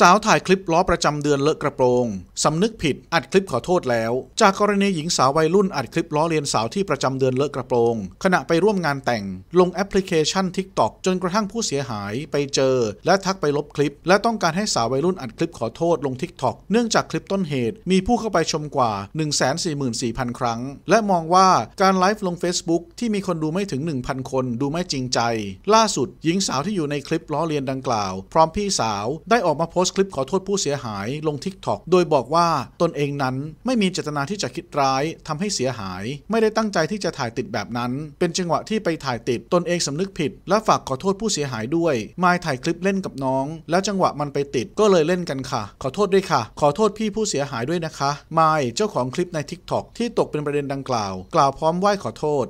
สาวถ่ายคลิปล้อประจำเดือนเลอะกระโปรงสำนึกผิด อัดคลิปขอโทษแล้ว จากกรณีหญิงสาววัยรุ่น อัดคลิป ล้อเรียนสาวที่ประจำเดือนเลอะกระโปรง ขณะไปร่วมงานแต่ง ลงแอปพลิเคชันทิกตอกจนกระทั่งผู้เสียหายไปเจอและทักไปลบคลิป และต้องการให้สาววัยรุ่นอัดคลิปขอโทษ ลงทิกตอกเนื่องจากคลิปต้นเหตุมีผู้เข้าไปชมกว่า 144,000 ครั้ง และมองว่าการไลฟ์ลง Facebook ที่มีคนดูไม่ถึง 1,000 คนดูไม่จริงใจ ล่าสุดหญิงสาวที่อยู่ในคลิปล้อเรียนดังกล่าว พร้อมพี่สาวได้ออกมาโพสสต์คลิปขอโทษผู้เสียหายลงทิกตอกโดยบอกว่า ตนเองนั้นไม่มีเจตนาที่จะคิดร้ายทำให้เสียหาย ไม่ได้ตั้งใจที่จะถ่ายติดแบบนั้น เป็นจังหวะที่ไปถ่ายติดตนเองสำนึกผิด และฝากขอโทษผู้เสียหายด้วยมายถ่ายคลิปเล่นกับน้อง แล้วจังหวะมันไปติดก็เลยเล่นกันค่ะ ขอโทษด้วยค่ะ ขอโทษพี่ผู้เสียหายด้วยนะคะมายเจ้าของคลิปในทิกตอกที่ตกเป็นประเด็นดังกล่าว กล่าวพร้อมไหว้ขอโทษ